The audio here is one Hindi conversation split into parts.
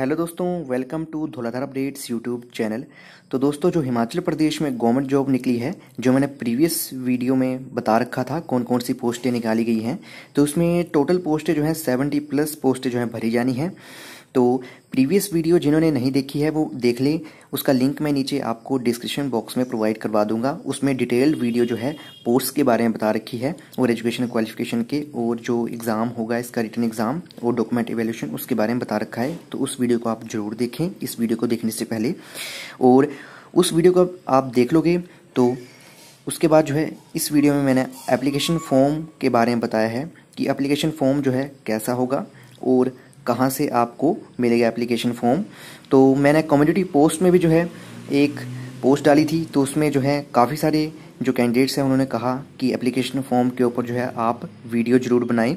हेलो दोस्तों welcome to Dhauladhar updates YouTube channel तो दोस्तों जो हिमाचल प्रदेश में गवर्नमेंट जॉब निकली है जो मैंने प्रीवियस वीडियो में बता रखा था कौन कौन सी पोस्टें निकाली गई हैं तो उसमें टोटल पोस्टें जो हैं सेवेंटी प्लस पोस्टें जो हैं भरी जानी हैं तो प्रीवियस वीडियो जिन्होंने नहीं देखी है वो देख लें उसका लिंक मैं नीचे आपको डिस्क्रिप्शन बॉक्स में प्रोवाइड करवा दूंगा उसमें डिटेल्ड वीडियो जो है पोर्ट्स के बारे में बता रखी है और एजुकेशन क्वालिफिकेशन के और जो एग्ज़ाम होगा इसका रिटर्न एग्ज़ाम और डॉक्यूमेंट एवेल्यूशन उसके बारे में बता रखा है तो उस वीडियो को आप जरूर देखें इस वीडियो को देखने से पहले और उस वीडियो को आप देख लोगे तो उसके बाद जो है इस वीडियो में मैंने एप्लीकेशन फॉर्म के बारे में बताया है कि एप्लीकेशन फॉर्म जो है कैसा होगा और कहाँ से आपको मिलेगा एप्लीकेशन फॉर्म तो मैंने कम्युनिटी पोस्ट में भी जो है एक पोस्ट डाली थी तो उसमें जो है काफ़ी सारे जो कैंडिडेट्स हैं उन्होंने कहा कि एप्लीकेशन फॉर्म के ऊपर जो है आप वीडियो ज़रूर बनाएं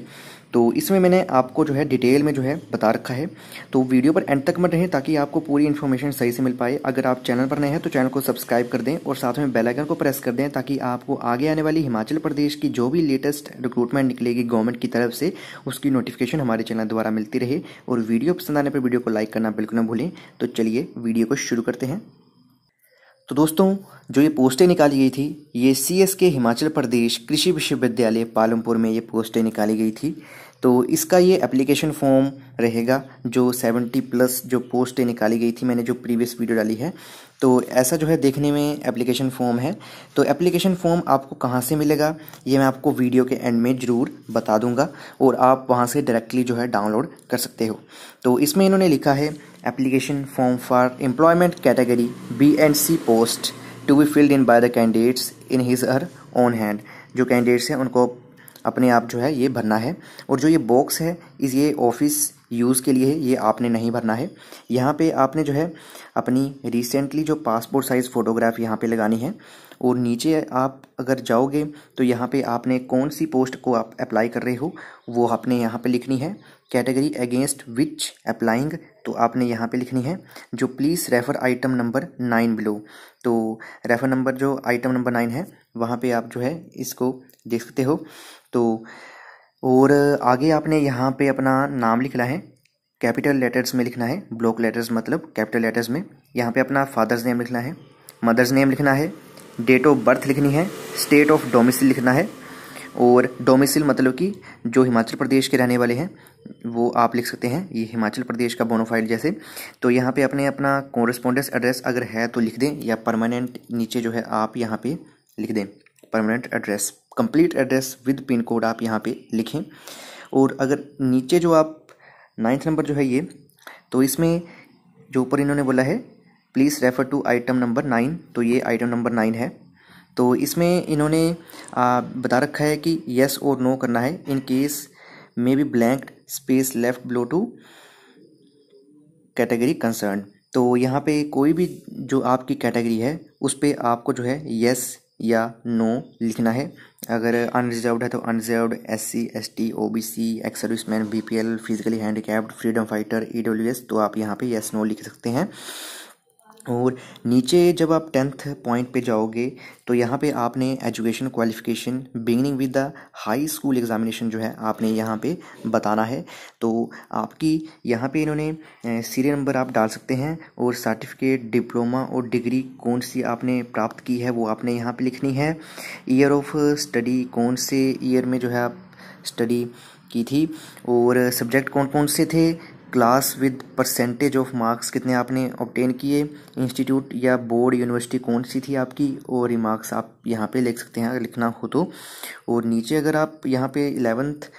तो इसमें मैंने आपको जो है डिटेल में जो है बता रखा है तो वीडियो पर एंड तक मत रहें ताकि आपको पूरी इन्फॉर्मेशन सही से मिल पाए अगर आप चैनल पर नए हैं तो चैनल को सब्सक्राइब कर दें और साथ में बेलाइकन को प्रेस कर दें ताकि आपको आगे आने वाली हिमाचल प्रदेश की जो भी लेटेस्ट रिक्रूटमेंट निकलेगी गवर्नमेंट की तरफ से उसकी नोटिफिकेशन हमारे चैनल द्वारा मिलती रहे और वीडियो पसंद आने पर वीडियो को लाइक करना बिल्कुल ना भूलें तो चलिए वीडियो को शुरू करते हैं तो दोस्तों जो ये पोस्टें निकाली गई थी ये सी के हिमाचल प्रदेश कृषि विश्वविद्यालय पालमपुर में ये पोस्टें निकाली गई थी तो इसका ये एप्लीकेशन फॉर्म रहेगा जो सेवेंटी प्लस जो पोस्टें निकाली गई थी मैंने जो प्रीवियस वीडियो डाली है तो ऐसा जो है देखने में एप्लीकेशन फॉर्म है तो एप्लीकेशन फॉर्म आपको कहाँ से मिलेगा ये मैं आपको वीडियो के एंड में ज़रूर बता दूंगा और आप वहाँ से डायरेक्टली जो है डाउनलोड कर सकते हो तो इसमें इन्होंने लिखा है application form for employment category B and C post to be filled in by the candidates in his her own hand जो कैंडिडेट्स हैं उनको अपने आप जो है ये भरना है और जो ये बॉक्स है इस ये ऑफिस यूज़ के लिए है ये आपने नहीं भरना है यहाँ पे आपने जो है अपनी रिसेंटली जो पासपोर्ट साइज़ फ़ोटोग्राफ यहाँ पे लगानी है और नीचे आप अगर जाओगे तो यहाँ पे आपने कौन सी पोस्ट को आप अप्लाई कर रहे हो वो आपने यहाँ पे लिखनी है कैटेगरी अगेंस्ट विच अप्लाइंग तो आपने यहाँ पे लिखनी है जो please refer item number nine below तो रेफ़र नंबर जो आइटम नंबर नाइन है वहाँ पे आप जो है इसको देख सकते हो तो और आगे आपने यहाँ पे अपना नाम लिखना है कैपिटल लेटर्स में लिखना है ब्लॉक लेटर्स मतलब कैपिटल लेटर्स में यहाँ पे अपना फादर्स नेम लिखना है मदर्स नेम लिखना है डेट ऑफ बर्थ लिखनी है स्टेट ऑफ डोमिसिल लिखना है और डोमिसिल मतलब कि जो हिमाचल प्रदेश के रहने वाले हैं वो आप लिख सकते हैं ये हिमाचल प्रदेश का बोनोफाइल जैसे तो यहाँ पे अपने अपना कॉरेस्पॉन्डेंस एड्रेस अगर है तो लिख दें या परमानेंट नीचे जो है आप यहाँ पे लिख दें permanent address complete address with pin code आप यहाँ पे लिखें और अगर नीचे जो आप नाइन्थ नंबर जो है ये तो इसमें जो ऊपर इन्होंने बोला है please refer to item number nine तो ये आइटम नंबर नाइन है तो इसमें इन्होंने आ, बता रखा है कि येस और नो करना है in case may be blank space left below to category concern तो यहाँ पे कोई भी जो आपकी कैटेगरी है उस पर आपको जो है येस या नो लिखना है अगर अनरिजर्व्ड है तो unreserved S C S T O B C ex service man B P L physically handicapped freedom fighter E W S तो आप यहाँ पे यस नो लिख सकते हैं और नीचे जब आप टेंथ पॉइंट पे जाओगे तो यहाँ पे आपने education qualification beginning with the high school examination जो है आपने यहाँ पे बताना है तो आपकी यहाँ पे इन्होंने सीरियल नंबर आप डाल सकते हैं और सर्टिफिकेट डिप्लोमा और डिग्री कौन सी आपने प्राप्त की है वो आपने यहाँ पे लिखनी है ईयर ऑफ स्टडी कौन से ईयर में जो है आप स्टडी की थी और सब्जेक्ट कौन कौन से थे class with percentage of marks कितने आपने ऑप्टेन किए इंस्टीट्यूट या बोर्ड यूनिवर्सिटी कौन सी थी आपकी और ये मार्क्स आप यहाँ पे लिख सकते हैं अगर लिखना हो तो और नीचे अगर आप यहाँ पे इलेवेंथ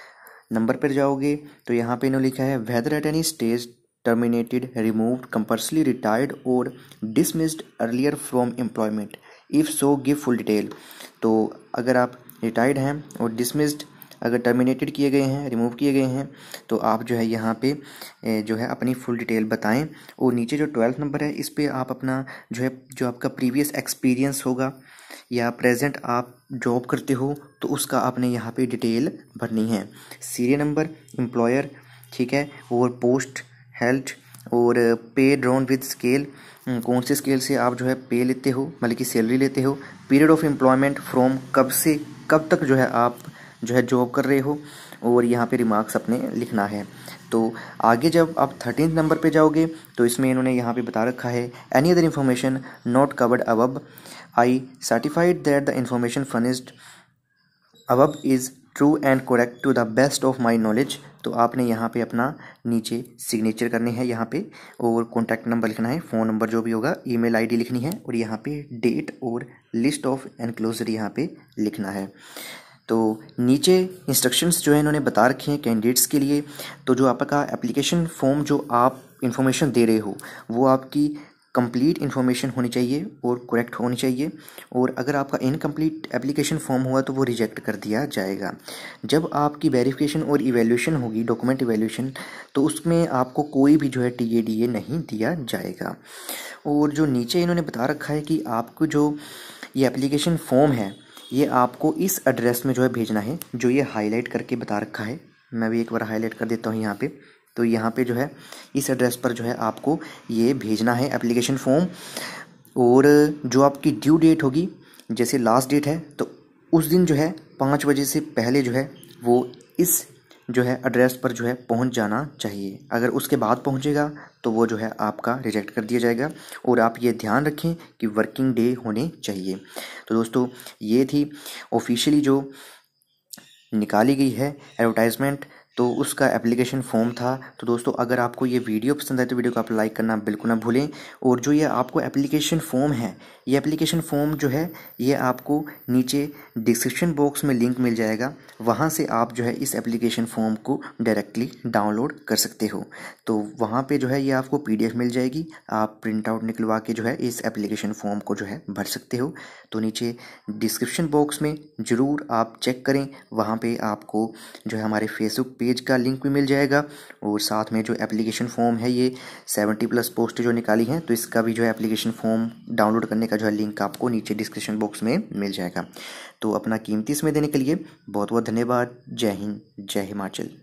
नंबर पर जाओगे तो यहाँ पे इन्होंने लिखा है whether at any stage terminated remove compulsorily retired और dismissed earlier from employment if so give full detail तो अगर आप रिटायर्ड हैं और डिसमिस्ड अगर टर्मिनेटेड किए गए हैं रिमूव किए गए हैं तो आप जो है यहाँ पे जो है अपनी फुल डिटेल बताएं और नीचे जो ट्वेल्थ नंबर है इस पर आप अपना जो है जो आपका प्रीवियस एक्सपीरियंस होगा या प्रेजेंट आप जॉब करते हो तो उसका आपने यहाँ पे डिटेल भरनी है सीरियल नंबर एम्प्लॉयर ठीक है और पोस्ट हेल्थ और पे ड्रोन विद स्केल कौन से स्केल से आप जो है पे लेते हो मतलब कि सैलरी लेते हो पीरियड ऑफ एम्प्लॉयमेंट फ्रॉम कब से कब तक जो है आप जो है जॉब कर रहे हो और यहाँ पे रिमार्क्स अपने लिखना है तो आगे जब आप थर्टीन नंबर पे जाओगे तो इसमें इन्होंने यहाँ पे बता रखा है any other information not covered above I certified that the information furnished above is true and correct to the best of my knowledge तो आपने यहाँ पे अपना नीचे सिग्नेचर करने हैं यहाँ पे और कॉन्टैक्ट नंबर लिखना है फ़ोन नंबर जो भी होगा ईमेल आईडी लिखनी है और यहाँ पे डेट और लिस्ट ऑफ एनक्लोजर यहाँ पे लिखना है तो नीचे इंस्ट्रक्शंस जो है इन्होंने बता रखे हैं कैंडिडेट्स के लिए तो जो आपका एप्लीकेशन फॉर्म जो आप इन्फॉर्मेशन दे रहे हो वो आपकी कंप्लीट इन्फॉर्मेशन होनी चाहिए और करेक्ट होनी चाहिए और अगर आपका इनकम्प्लीट एप्लीकेशन फॉर्म हुआ तो वो रिजेक्ट कर दिया जाएगा जब आपकी वेरिफिकेशन और इवेल्यूशन होगी डॉक्यूमेंट इवेल्यूशन तो उसमें आपको कोई भी जो है टी ए डी ए नहीं दिया जाएगा और जो नीचे इन्होंने बता रखा है कि आपको जो ये एप्लीकेशन फॉर्म है ये आपको इस एड्रेस में जो है भेजना है जो ये हाईलाइट करके बता रखा है मैं भी एक बार हाईलाइट कर देता हूँ यहाँ पे तो यहाँ पे जो है इस एड्रेस पर जो है आपको ये भेजना है एप्लीकेशन फॉर्म और जो आपकी ड्यू डेट होगी जैसे लास्ट डेट है तो उस दिन जो है पाँच बजे से पहले जो है वो इस जो है एड्रेस पर जो है पहुंच जाना चाहिए अगर उसके बाद पहुंचेगा तो वो जो है आपका रिजेक्ट कर दिया जाएगा और आप ये ध्यान रखें कि वर्किंग डे होने चाहिए तो दोस्तों ये थी ऑफिशियली जो निकाली गई है एडवर्टाइजमेंट तो उसका एप्लीकेशन फॉर्म था तो दोस्तों अगर आपको ये वीडियो पसंद आए तो वीडियो को आप लाइक करना बिल्कुल ना भूलें और जो ये आपको एप्लीकेशन फॉर्म है ये एप्लीकेशन फॉर्म जो है ये आपको नीचे डिस्क्रिप्शन बॉक्स में लिंक मिल जाएगा वहाँ से आप जो है इस एप्लीकेशन फॉर्म को डायरेक्टली डाउनलोड कर सकते हो तो वहाँ पर जो है ये आपको पी मिल जाएगी आप प्रिंट आउट निकलवा के जो है इस एप्लीकेशन फॉर्म को जो है भर सकते हो तो नीचे डिस्क्रिप्शन बॉक्स में ज़रूर आप चेक करें वहाँ पर आपको जो है हमारे फेसबुक पेज का लिंक भी मिल जाएगा और साथ में जो एप्लीकेशन फॉर्म है ये सेवेंटी प्लस पोस्ट जो निकाली हैं तो इसका भी जो है एप्लीकेशन फॉर्म डाउनलोड करने का जो है लिंक आपको नीचे डिस्क्रिप्शन बॉक्स में मिल जाएगा तो अपना कीमती समय देने के लिए बहुत बहुत धन्यवाद जय हिंद जय हिमाचल